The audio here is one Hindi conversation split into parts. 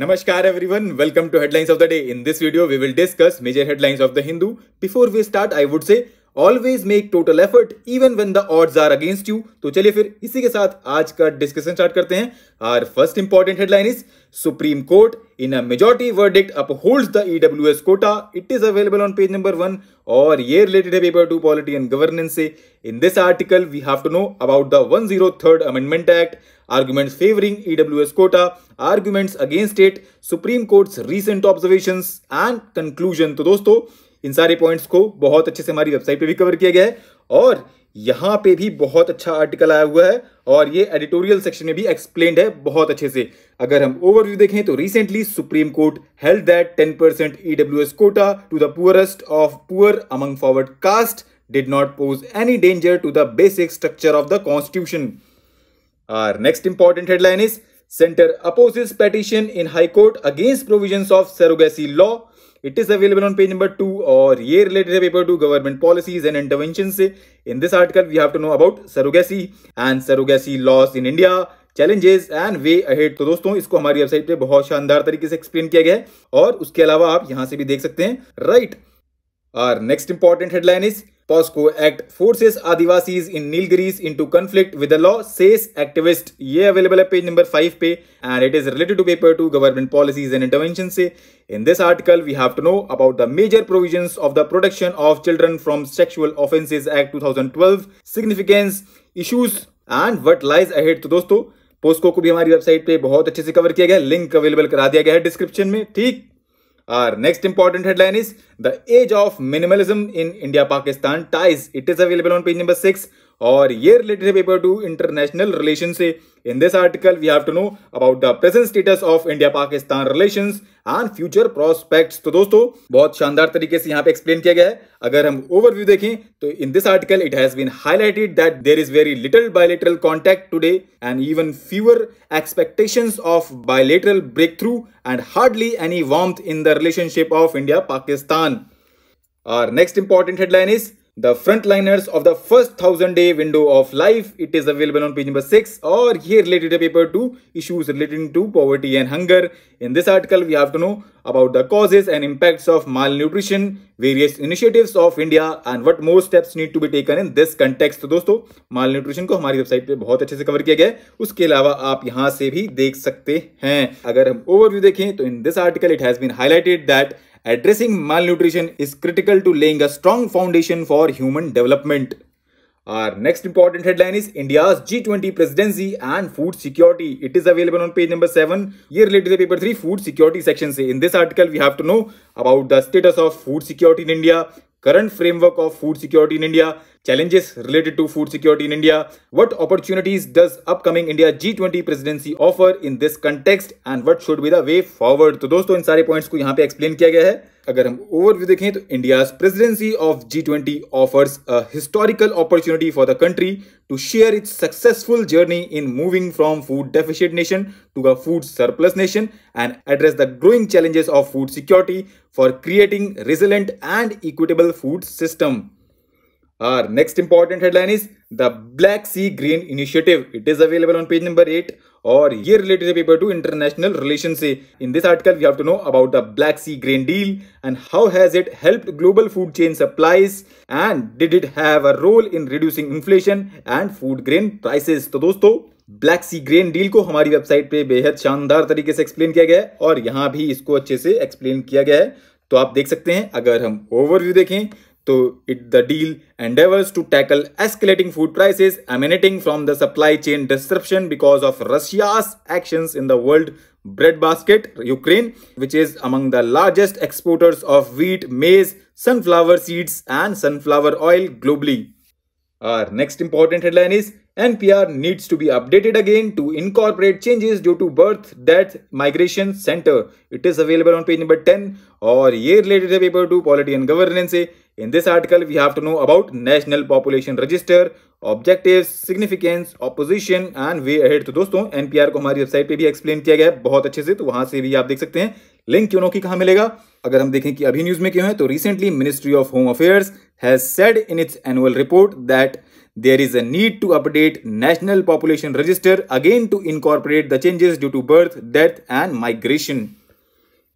Namaskar everyone, welcome to Headlines of the Day. In this video, we will discuss major headlines of the Hindu. Before we start, I would say always make total effort even when the odds are against you तो चलिए फिर इसी के साथ आज का डिस्कशन स्टार्ट करते हैं our first important headline is Supreme Court in a majority verdict upholds the EW S quota it is available on page number one और ये रिलेटेड है paper two polity and governance से in this article we have to know about the one zero third amendment act favouring EW S quota arguments against it Supreme Court's recent observation and conclusion तो दोस्तों इन सारे पॉइंट्स को बहुत अच्छे से हमारी वेबसाइट पे भी कवर किया गया है और यहाँ पे भी बहुत अच्छा आर्टिकल आया हुआ है और ये एडिटोरियल सेक्शन में भी एक्सप्लेन है बहुत अच्छे से अगर हम ओवरव्यू देखें तो recently Supreme Court held that 10% percent EW S quota to the poorest of poor among forward caste did not pose any danger to the basic structure of the constitution our next important headline is centre opposes petition in high court against provision of surrogacy law it is available on page number two और ये रिलेटेड है paper two government policies and intervention से in this article we have to know about surrogacy and surrogacy laws in India challenges and way ahead तो दोस्तों इसको हमारी वेबसाइट पे बहुत शानदार तरीके से एक्सप्लेन किया गया है और उसके अलावा आप यहां से भी देख सकते हैं right our next important headline is POCSO act forces adivasis in Nilgiris into conflict with the law says activist ये अवेलेबल है पेज नंबर फाइव पे and it is related to paper two government policies and intervention से in this article we have to know about the major provision of the protection of children from sexual offences act two thousand twelve significance issues and what lies ahead तो दोस्तों पोस्को को भी हमारी वेबसाइट पे बहुत अच्छे से कवर किया गया लिंक अवेलेबल करा दिया गया है डिस्क्रिप्शन में ठीक Our next important headline is The Age of Minimalism in India Pakistan Ties. It is available on page number 6. or year paper two international relation से in this article we have to know about the present status of India Pakistan relations and future prospects. तो दोस्तों बहुत शानदार तरीके से यहाँ पे एक्सप्लेन किया गया है अगर हम ओवरव्यू देखें तो in this article it has been highlighted that there is very little bilateral contact today and even fewer expectations of bilateral breakthrough and hardly any warm in the relationship of India Pakistan और next important headline is the front liners of the first thousand day window of life it is available on page number six और ये रिलेटेड है paper two issues relating to poverty and hunger in this article we have to know about the causes and impacts of malnutrition, various initiatives of India and what more steps need to be taken in this context. तो दोस्तों malnutrition को हमारी वेबसाइट पे बहुत अच्छे से कवर किया गया है उसके अलावा आप यहाँ से भी देख सकते हैं अगर हम ओवरव्यू देखें तो in this article it has been highlighted that addressing malnutrition is critical to laying a strong foundation for human development. Our next important headline is India's G20 presidency and food security. It is available on page number 7. Here related to the paper 3 food security section. In this article, we have to know about the status of food security in India, current framework of food security in India, challenges related to food security in India, what opportunities does upcoming India G20 presidency offer in this context and what should be the way forward. So, those friends, these are points here have explained. अगर हम ओवरव्यू देखें India's presidency of G20 offers a historical opportunity for the country to share its successful journey in moving from food deficit nation to a food surplus nation and address the growing challenges of food security for creating resilient and equitable. Global food system our next important headline is the Black Sea grain initiative it is available on page number eight और ये related paper two international relation से in this article we have to know about the Black Sea grain deal and how has it helped global food chain supplies and did it है role in reducing inflation and food grain prices तो दोस्तों ब्लैक सी ग्रेन डील को हमारी वेबसाइट पे बेहद शानदार तरीके से एक्सप्लेन किया गया है और यहां भी इसको अच्छे से एक्सप्लेन किया गया है तो आप देख सकते हैं अगर हम ओवरव्यू देखें तो it the deal endeavours to tackle escalating food prices emanating from the supply chain disruption because of Russia's action in the world bread basket Ukraine which is among the largest exporters of wheat maize sunflower seeds and sunflower oil globally our next important headline is NPR needs to be updated again to incorporate changes due to birth, death, migration, center. It is available on page number 10 or year related the paper 2 polity and governance. In this article, we have to know about National Population Register, objectives significance opposition and way ahead तो दोस्तों npr को हमारी वेबसाइट पे भी एक्सप्लेन किया गया है बहुत अच्छे से तो वहां से भी आप देख सकते हैं लिंक क्यों की कहाँ मिलेगा अगर हम देखें कि अभी न्यूज में क्यों है तो recently ministry of home affairs has said in its annual report that There is a need to update National Population Register again to incorporate the changes due to birth, death and migration.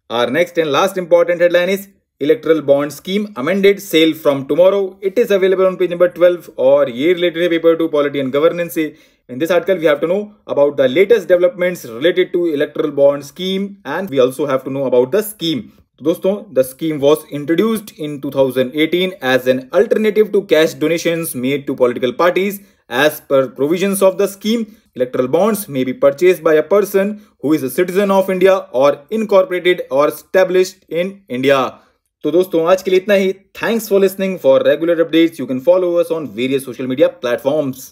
Our next and last important headline is Electoral Bond Scheme amended sale from tomorrow. It is available on page number 12 or year related paper to polity and governance. In this article, we have to know about the latest developments related to electoral bond scheme and we also have to know about the scheme. तो दोस्तों the scheme was introduced in 2018 as an alternative to cash donations made to political parties As per provisions of the scheme, electoral bonds may be purchased by a person who is a citizen of India or incorporated or established in India. तो दोस्तों आज के लिए इतना ही thanks for listening for regular updates you can follow us on various social media platforms